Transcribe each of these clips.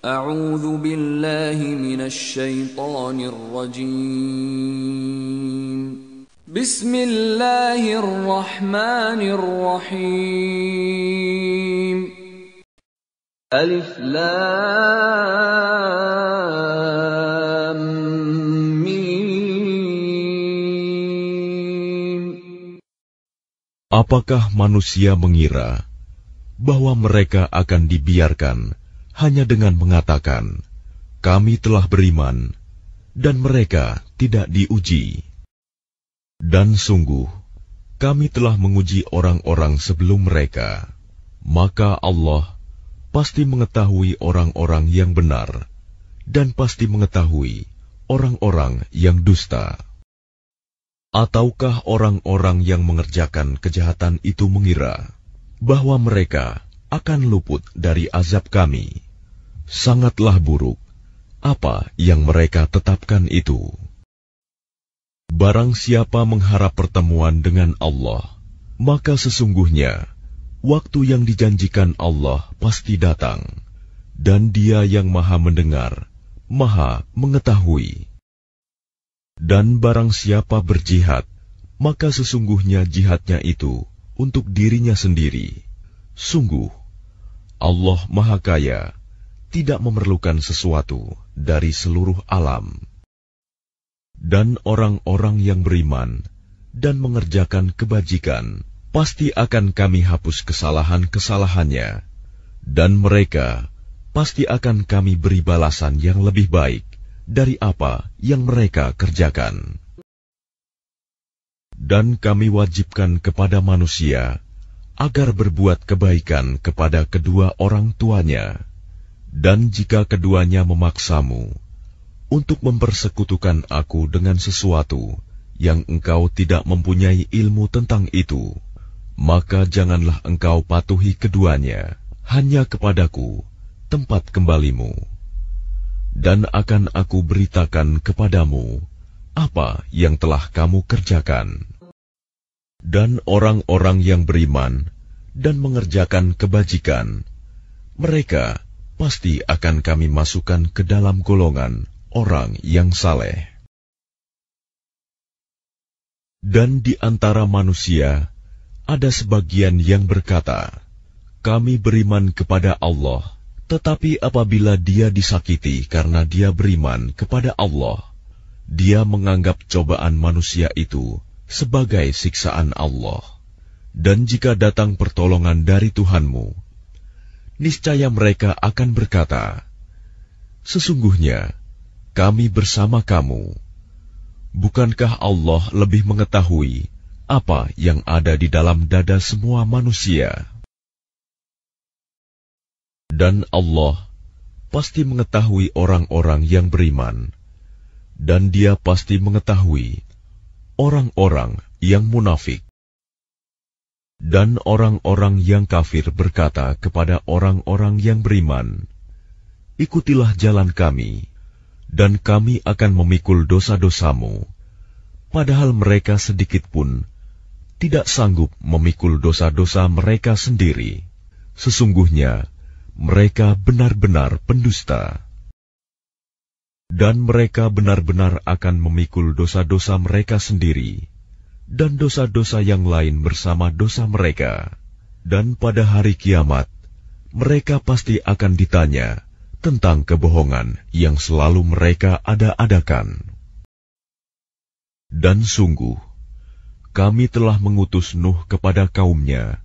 أعوذ بالله من الشيطان الرجيم بسم الله الرحمن الرحيم ألف لام ميم Apakah manusia mengira bahwa mereka akan dibiarkan hanya dengan mengatakan, "Kami telah beriman," dan mereka tidak diuji. Dan sungguh, kami telah menguji orang-orang sebelum mereka, maka Allah pasti mengetahui orang-orang yang benar dan pasti mengetahui orang-orang yang dusta. Ataukah orang-orang yang mengerjakan kejahatan itu mengira bahwa mereka akan luput dari azab kami? sangatlah buruk apa yang mereka tetapkan itu. Barang siapa mengharap pertemuan dengan Allah, maka sesungguhnya waktu yang dijanjikan Allah pasti datang, dan Dia yang Maha Mendengar, Maha Mengetahui. Dan barang siapa berjihad, maka sesungguhnya jihadnya itu untuk dirinya sendiri. Sungguh, Allah Maha Kaya tidak memerlukan sesuatu dari seluruh alam. Dan orang-orang yang beriman dan mengerjakan kebajikan, pasti akan kami hapus kesalahan-kesalahannya, dan mereka pasti akan kami beri balasan yang lebih baik dari apa yang mereka kerjakan. Dan kami wajibkan kepada manusia agar berbuat kebaikan kepada kedua orang tuanya dan jika keduanya memaksamu untuk mempersekutukan aku dengan sesuatu yang engkau tidak mempunyai ilmu tentang itu, maka janganlah engkau patuhi keduanya, hanya kepadaku tempat kembalimu. Dan akan aku beritakan kepadamu apa yang telah kamu kerjakan. Dan orang-orang yang beriman dan mengerjakan kebajikan, mereka pasti akan kami masukkan ke dalam golongan orang yang saleh. Dan di antara manusia, ada sebagian yang berkata, Kami beriman kepada Allah, tetapi apabila dia disakiti karena dia beriman kepada Allah, dia menganggap cobaan manusia itu sebagai siksaan Allah. Dan jika datang pertolongan dari Tuhanmu, niscaya mereka akan berkata, "Sesungguhnya kami bersama kamu." Bukankah Allah lebih mengetahui apa yang ada di dalam dada semua manusia? Dan Allah pasti mengetahui orang-orang yang beriman, dan Dia pasti mengetahui orang-orang yang munafik. Dan orang-orang yang kafir berkata kepada orang-orang yang beriman, Ikutilah jalan kami, dan kami akan memikul dosa-dosamu. Padahal mereka sedikit pun tidak sanggup memikul dosa-dosa mereka sendiri. Sesungguhnya, mereka benar-benar pendusta. Dan mereka benar-benar akan memikul dosa-dosa mereka sendiri dan dosa-dosa yang lain bersama dosa mereka. Dan pada hari kiamat, mereka pasti akan ditanya tentang kebohongan yang selalu mereka ada-adakan. Dan sungguh, kami telah mengutus Nuh kepada kaumnya,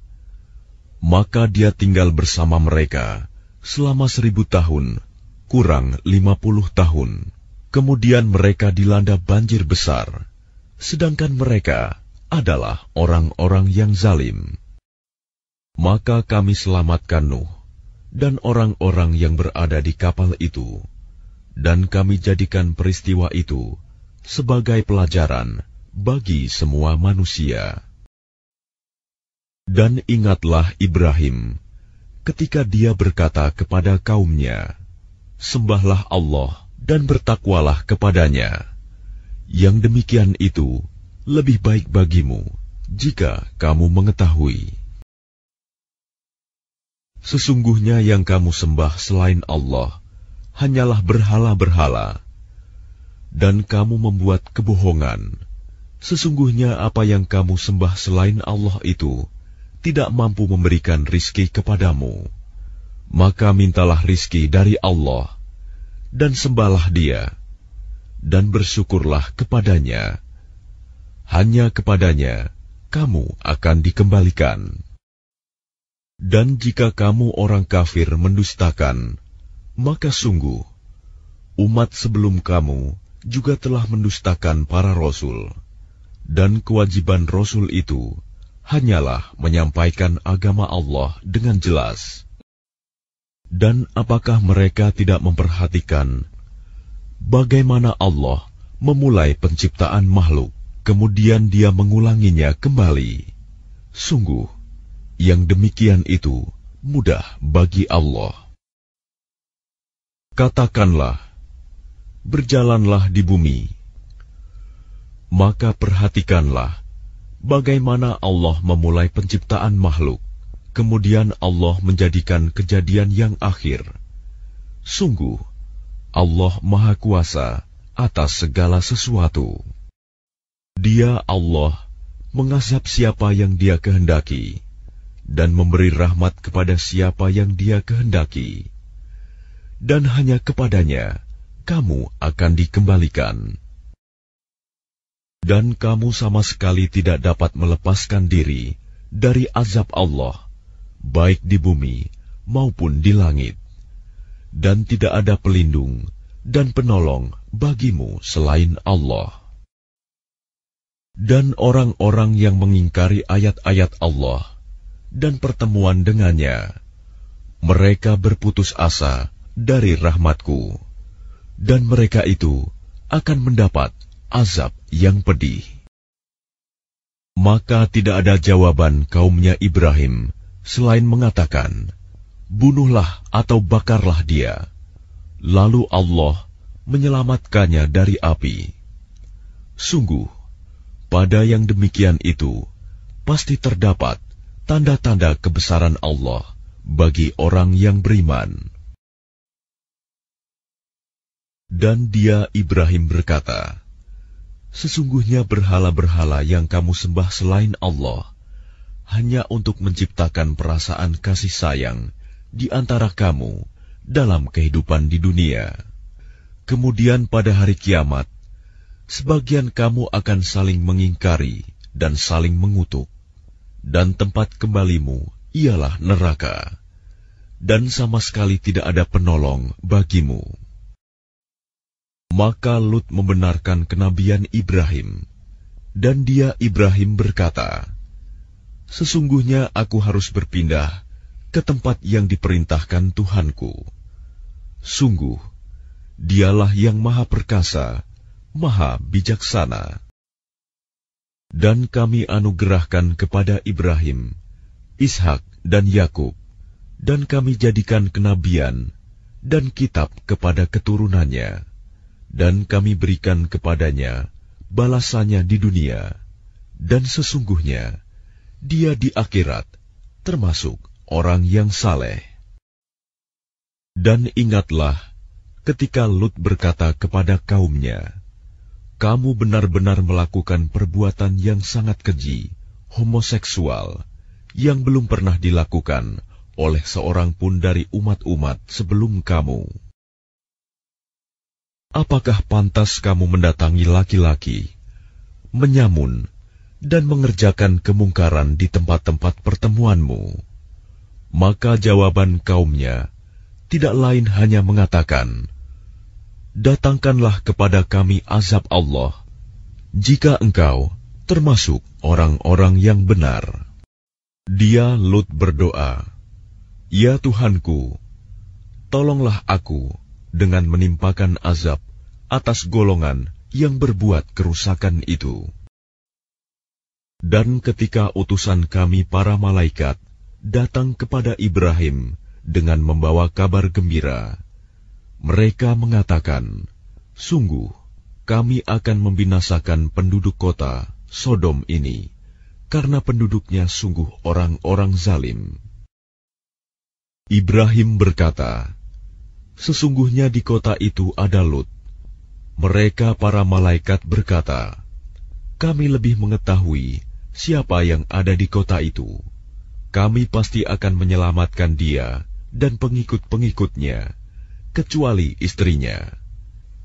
maka dia tinggal bersama mereka selama seribu tahun, kurang lima puluh tahun. Kemudian mereka dilanda banjir besar, sedangkan mereka adalah orang-orang yang zalim. Maka kami selamatkan Nuh dan orang-orang yang berada di kapal itu, dan kami jadikan peristiwa itu sebagai pelajaran bagi semua manusia. Dan ingatlah Ibrahim ketika dia berkata kepada kaumnya, "Sembahlah Allah dan bertakwalah kepadanya." Yang demikian itu lebih baik bagimu jika kamu mengetahui. Sesungguhnya yang kamu sembah selain Allah hanyalah berhala-berhala, dan kamu membuat kebohongan. Sesungguhnya apa yang kamu sembah selain Allah itu tidak mampu memberikan rizki kepadamu. Maka mintalah rizki dari Allah, dan sembahlah dia, dan bersyukurlah kepadanya.' hanya kepadanya kamu akan dikembalikan. Dan jika kamu orang kafir mendustakan, maka sungguh umat sebelum kamu juga telah mendustakan para rasul, dan kewajiban rasul itu hanyalah menyampaikan agama Allah dengan jelas. Dan apakah mereka tidak memperhatikan bagaimana Allah memulai penciptaan makhluk? Kemudian dia mengulanginya kembali. Sungguh, yang demikian itu mudah bagi Allah. Katakanlah, berjalanlah di bumi. Maka perhatikanlah bagaimana Allah memulai penciptaan makhluk. Kemudian Allah menjadikan kejadian yang akhir. Sungguh, Allah Maha Kuasa atas segala sesuatu. Dia Allah mengazab siapa yang dia kehendaki dan memberi rahmat kepada siapa yang dia kehendaki. Dan hanya kepadanya kamu akan dikembalikan. Dan kamu sama sekali tidak dapat melepaskan diri dari azab Allah, baik di bumi maupun di langit. Dan tidak ada pelindung dan penolong bagimu selain Allah dan orang-orang yang mengingkari ayat-ayat Allah dan pertemuan dengannya. Mereka berputus asa dari rahmatku, dan mereka itu akan mendapat azab yang pedih. Maka tidak ada jawaban kaumnya Ibrahim selain mengatakan, Bunuhlah atau bakarlah dia. Lalu Allah menyelamatkannya dari api. Sungguh, pada yang demikian itu, pasti terdapat tanda-tanda kebesaran Allah bagi orang yang beriman. Dan dia Ibrahim berkata, Sesungguhnya berhala-berhala yang kamu sembah selain Allah, hanya untuk menciptakan perasaan kasih sayang di antara kamu dalam kehidupan di dunia. Kemudian pada hari kiamat, sebagian kamu akan saling mengingkari dan saling mengutuk, dan tempat kembalimu ialah neraka, dan sama sekali tidak ada penolong bagimu. Maka Lut membenarkan kenabian Ibrahim, dan dia Ibrahim berkata, Sesungguhnya aku harus berpindah ke tempat yang diperintahkan Tuhanku. Sungguh, dialah yang maha perkasa, Maha Bijaksana. Dan kami anugerahkan kepada Ibrahim, Ishak, dan Yakub, dan kami jadikan kenabian dan kitab kepada keturunannya, dan kami berikan kepadanya balasannya di dunia, dan sesungguhnya dia di akhirat termasuk orang yang saleh. Dan ingatlah ketika Lut berkata kepada kaumnya, kamu benar-benar melakukan perbuatan yang sangat keji, homoseksual, yang belum pernah dilakukan oleh seorang pun dari umat-umat sebelum kamu. Apakah pantas kamu mendatangi laki-laki, menyamun, dan mengerjakan kemungkaran di tempat-tempat pertemuanmu? Maka jawaban kaumnya tidak lain hanya mengatakan, datangkanlah kepada kami azab Allah, jika engkau termasuk orang-orang yang benar. Dia Lut berdoa, Ya Tuhanku, tolonglah aku dengan menimpakan azab atas golongan yang berbuat kerusakan itu. Dan ketika utusan kami para malaikat datang kepada Ibrahim dengan membawa kabar gembira, mereka mengatakan, "Sungguh, kami akan membinasakan penduduk kota Sodom ini, karena penduduknya sungguh orang-orang zalim." Ibrahim berkata, "Sesungguhnya di kota itu ada Lut. Mereka para malaikat berkata, "Kami lebih mengetahui siapa yang ada di kota itu. Kami pasti akan menyelamatkan dia dan pengikut-pengikutnya." kecuali istrinya.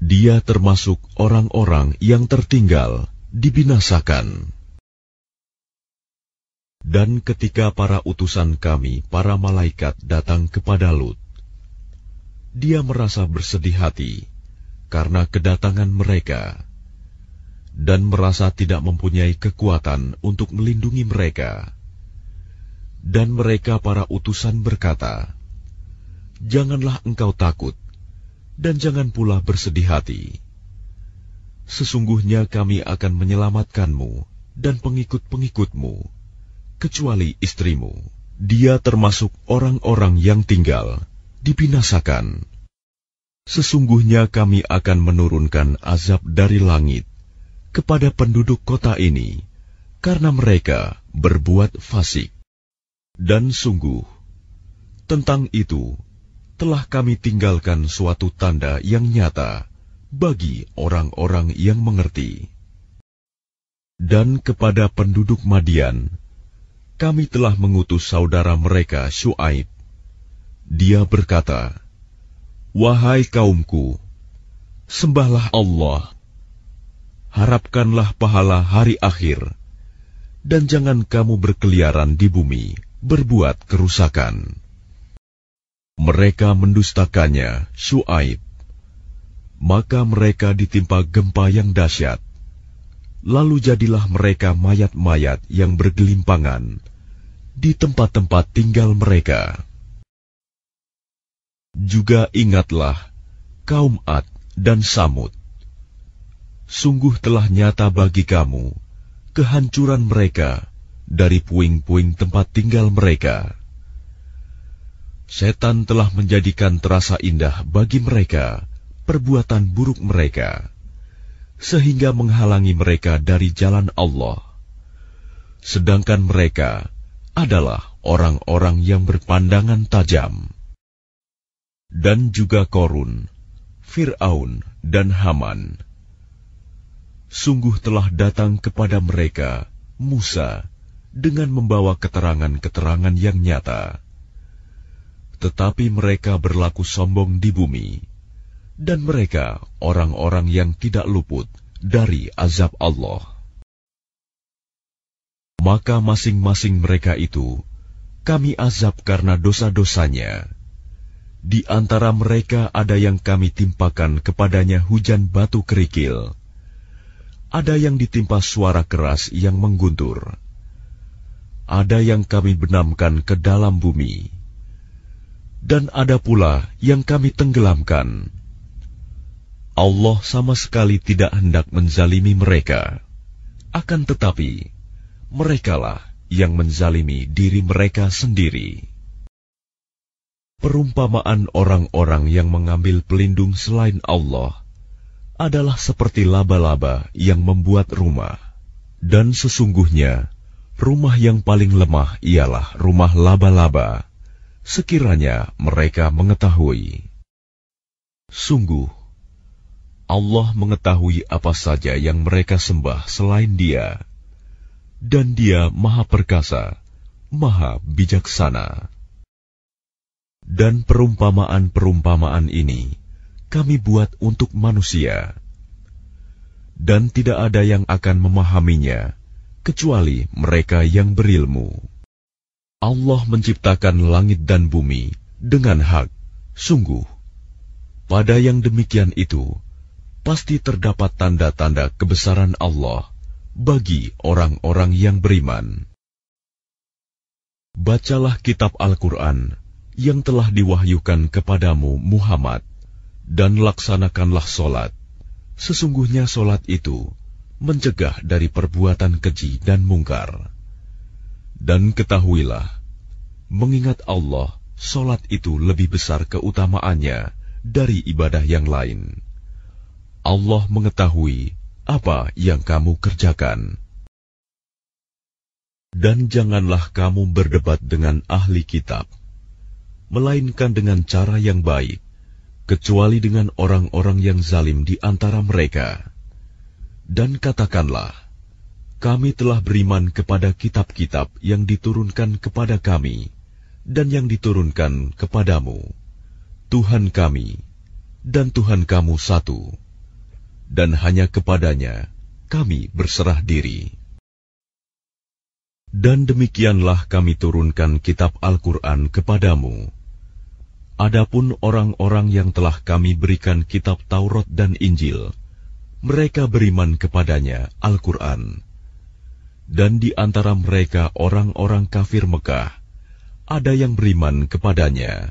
Dia termasuk orang-orang yang tertinggal, dibinasakan. Dan ketika para utusan kami, para malaikat, datang kepada Lut, dia merasa bersedih hati karena kedatangan mereka dan merasa tidak mempunyai kekuatan untuk melindungi mereka. Dan mereka para utusan berkata, janganlah engkau takut, dan jangan pula bersedih hati. Sesungguhnya kami akan menyelamatkanmu dan pengikut-pengikutmu, kecuali istrimu. Dia termasuk orang-orang yang tinggal, dibinasakan. Sesungguhnya kami akan menurunkan azab dari langit kepada penduduk kota ini, karena mereka berbuat fasik. Dan sungguh, tentang itu telah kami tinggalkan suatu tanda yang nyata bagi orang-orang yang mengerti. Dan kepada penduduk Madian, kami telah mengutus saudara mereka Shu'aib. Dia berkata, Wahai kaumku, sembahlah Allah, harapkanlah pahala hari akhir, dan jangan kamu berkeliaran di bumi, berbuat kerusakan. Mereka mendustakannya, Shu'aib. Maka mereka ditimpa gempa yang dahsyat. Lalu jadilah mereka mayat-mayat yang bergelimpangan di tempat-tempat tinggal mereka. Juga ingatlah kaum Ad dan Samud. Sungguh telah nyata bagi kamu kehancuran mereka dari puing-puing tempat tinggal mereka. Setan telah menjadikan terasa indah bagi mereka perbuatan buruk mereka, sehingga menghalangi mereka dari jalan Allah. Sedangkan mereka adalah orang-orang yang berpandangan tajam. Dan juga Korun, Fir'aun, dan Haman. Sungguh telah datang kepada mereka, Musa, dengan membawa keterangan-keterangan yang nyata tetapi mereka berlaku sombong di bumi, dan mereka orang-orang yang tidak luput dari azab Allah. Maka masing-masing mereka itu kami azab karena dosa-dosanya. Di antara mereka ada yang kami timpakan kepadanya hujan batu kerikil, ada yang ditimpa suara keras yang mengguntur, ada yang kami benamkan ke dalam bumi dan ada pula yang kami tenggelamkan. Allah sama sekali tidak hendak menzalimi mereka. Akan tetapi, merekalah yang menzalimi diri mereka sendiri. Perumpamaan orang-orang yang mengambil pelindung selain Allah adalah seperti laba-laba yang membuat rumah. Dan sesungguhnya, rumah yang paling lemah ialah rumah laba-laba sekiranya mereka mengetahui. Sungguh, Allah mengetahui apa saja yang mereka sembah selain Dia, dan Dia Maha Perkasa, Maha Bijaksana. Dan perumpamaan-perumpamaan ini kami buat untuk manusia, dan tidak ada yang akan memahaminya kecuali mereka yang berilmu. Allah menciptakan langit dan bumi dengan hak. Sungguh, pada yang demikian itu pasti terdapat tanda-tanda kebesaran Allah bagi orang-orang yang beriman. Bacalah kitab Al-Quran yang telah diwahyukan kepadamu, Muhammad, dan laksanakanlah solat. Sesungguhnya solat itu mencegah dari perbuatan keji dan mungkar. Dan ketahuilah, mengingat Allah, solat itu lebih besar keutamaannya dari ibadah yang lain. Allah mengetahui apa yang kamu kerjakan. Dan janganlah kamu berdebat dengan ahli kitab, melainkan dengan cara yang baik, kecuali dengan orang-orang yang zalim di antara mereka. Dan katakanlah, kami telah beriman kepada kitab-kitab yang diturunkan kepada kami dan yang diturunkan kepadamu, Tuhan kami dan Tuhan kamu satu, dan hanya kepadanya kami berserah diri. Dan demikianlah kami turunkan kitab Al-Quran kepadamu. Adapun orang-orang yang telah kami berikan kitab Taurat dan Injil, mereka beriman kepadanya Al-Quran dan di antara mereka orang-orang kafir Mekah, ada yang beriman kepadanya,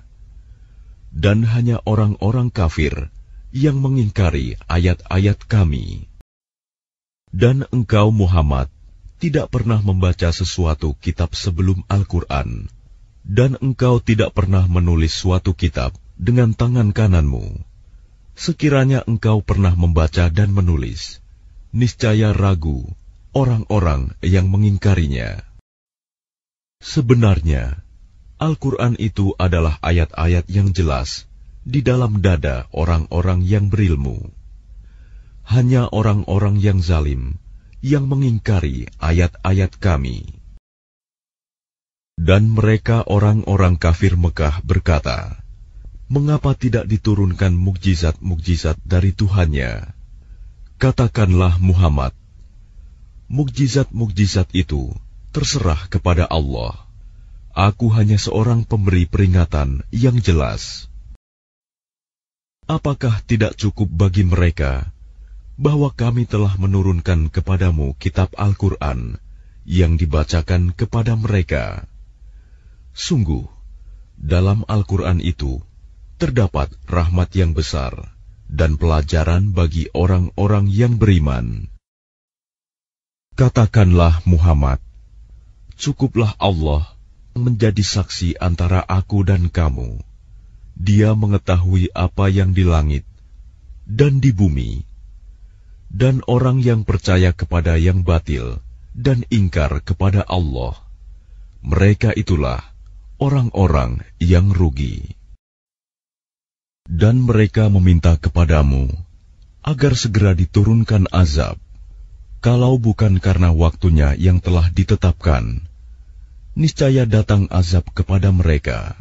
dan hanya orang-orang kafir yang mengingkari ayat-ayat Kami. Dan engkau, Muhammad, tidak pernah membaca sesuatu kitab sebelum Al-Quran, dan engkau tidak pernah menulis suatu kitab dengan tangan kananmu. Sekiranya engkau pernah membaca dan menulis, niscaya ragu orang-orang yang mengingkarinya. Sebenarnya, Al-Quran itu adalah ayat-ayat yang jelas di dalam dada orang-orang yang berilmu. Hanya orang-orang yang zalim yang mengingkari ayat-ayat kami. Dan mereka orang-orang kafir Mekah berkata, Mengapa tidak diturunkan mukjizat-mukjizat dari Tuhannya? Katakanlah Muhammad, mukjizat-mukjizat itu terserah kepada Allah. Aku hanya seorang pemberi peringatan yang jelas. Apakah tidak cukup bagi mereka bahwa kami telah menurunkan kepadamu kitab Al-Quran yang dibacakan kepada mereka? Sungguh, dalam Al-Quran itu terdapat rahmat yang besar dan pelajaran bagi orang-orang yang beriman. Katakanlah Muhammad, cukuplah Allah menjadi saksi antara aku dan kamu. Dia mengetahui apa yang di langit dan di bumi, dan orang yang percaya kepada yang batil dan ingkar kepada Allah. Mereka itulah orang-orang yang rugi. Dan mereka meminta kepadamu agar segera diturunkan azab kalau bukan karena waktunya yang telah ditetapkan, niscaya datang azab kepada mereka,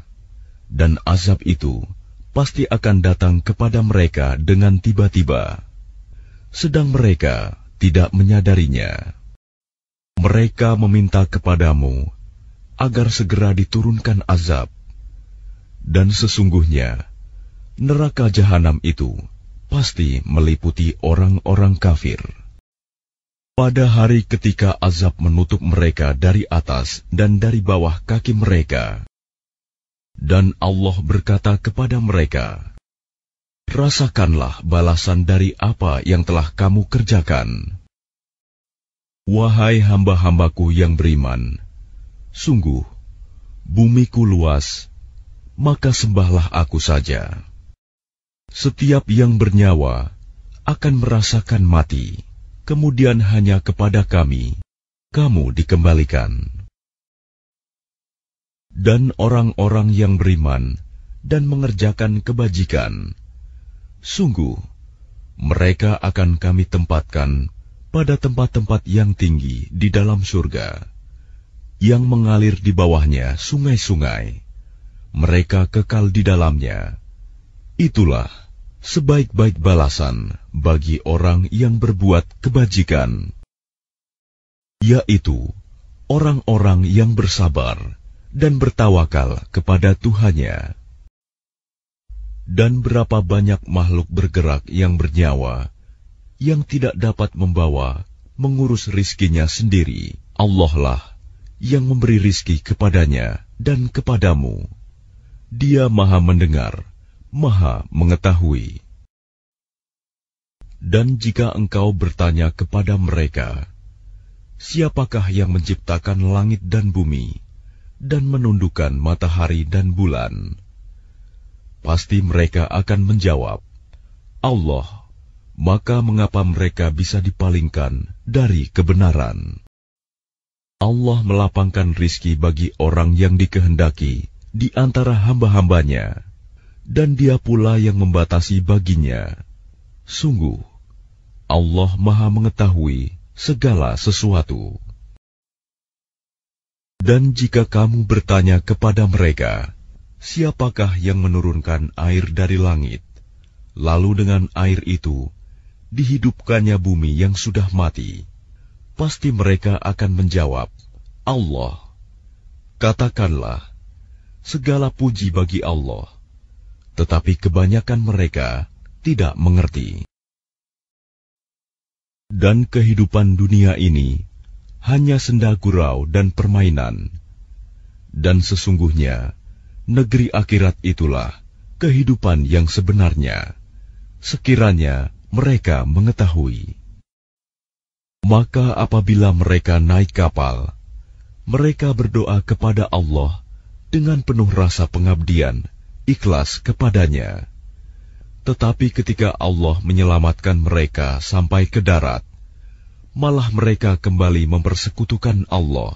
dan azab itu pasti akan datang kepada mereka dengan tiba-tiba, sedang mereka tidak menyadarinya. Mereka meminta kepadamu agar segera diturunkan azab, dan sesungguhnya neraka jahanam itu pasti meliputi orang-orang kafir. Pada hari ketika azab menutup mereka dari atas dan dari bawah kaki mereka, dan Allah berkata kepada mereka, "Rasakanlah balasan dari apa yang telah kamu kerjakan, wahai hamba-hambaku yang beriman. Sungguh, bumiku luas, maka sembahlah Aku saja. Setiap yang bernyawa akan merasakan mati." kemudian hanya kepada kami, kamu dikembalikan. Dan orang-orang yang beriman dan mengerjakan kebajikan, sungguh mereka akan kami tempatkan pada tempat-tempat yang tinggi di dalam surga, yang mengalir di bawahnya sungai-sungai. Mereka kekal di dalamnya. Itulah sebaik-baik balasan bagi orang yang berbuat kebajikan, yaitu orang-orang yang bersabar dan bertawakal kepada Tuhannya. Dan berapa banyak makhluk bergerak yang bernyawa yang tidak dapat membawa mengurus rizkinya sendiri. Allah lah yang memberi rizki kepadanya dan kepadamu. Dia maha mendengar Maha Mengetahui. Dan jika engkau bertanya kepada mereka, "Siapakah yang menciptakan langit dan bumi dan menundukkan matahari dan bulan?" Pasti mereka akan menjawab, "Allah." Maka mengapa mereka bisa dipalingkan dari kebenaran? Allah melapangkan rizki bagi orang yang dikehendaki di antara hamba-hambanya dan Dia pula yang membatasi baginya. Sungguh, Allah Maha Mengetahui segala sesuatu. Dan jika kamu bertanya kepada mereka, "Siapakah yang menurunkan air dari langit?" lalu dengan air itu dihidupkannya bumi yang sudah mati, pasti mereka akan menjawab, "Allah." Katakanlah, segala puji bagi Allah tetapi kebanyakan mereka tidak mengerti. Dan kehidupan dunia ini hanya senda gurau dan permainan. Dan sesungguhnya, negeri akhirat itulah kehidupan yang sebenarnya. Sekiranya mereka mengetahui. Maka apabila mereka naik kapal, mereka berdoa kepada Allah dengan penuh rasa pengabdian ikhlas kepadanya. Tetapi ketika Allah menyelamatkan mereka sampai ke darat, malah mereka kembali mempersekutukan Allah.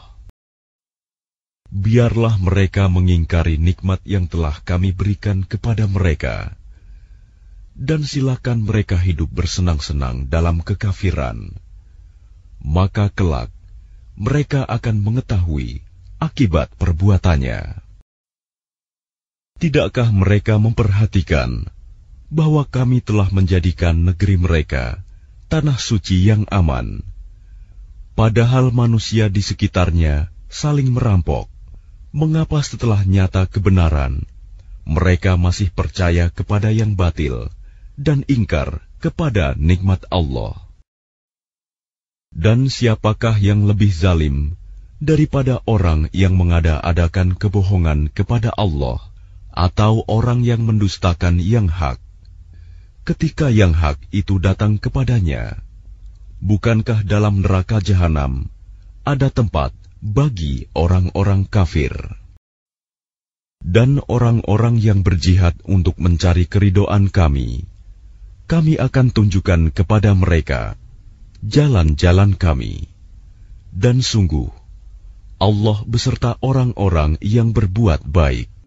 Biarlah mereka mengingkari nikmat yang telah kami berikan kepada mereka, dan silakan mereka hidup bersenang-senang dalam kekafiran. Maka kelak mereka akan mengetahui akibat perbuatannya. Tidakkah mereka memperhatikan bahwa kami telah menjadikan negeri mereka tanah suci yang aman, padahal manusia di sekitarnya saling merampok? Mengapa setelah nyata kebenaran mereka masih percaya kepada yang batil dan ingkar kepada nikmat Allah? Dan siapakah yang lebih zalim daripada orang yang mengada-adakan kebohongan kepada Allah? atau orang yang mendustakan yang hak. Ketika yang hak itu datang kepadanya, bukankah dalam neraka jahanam ada tempat bagi orang-orang kafir? Dan orang-orang yang berjihad untuk mencari keridoan kami, kami akan tunjukkan kepada mereka jalan-jalan kami. Dan sungguh, Allah beserta orang-orang yang berbuat baik.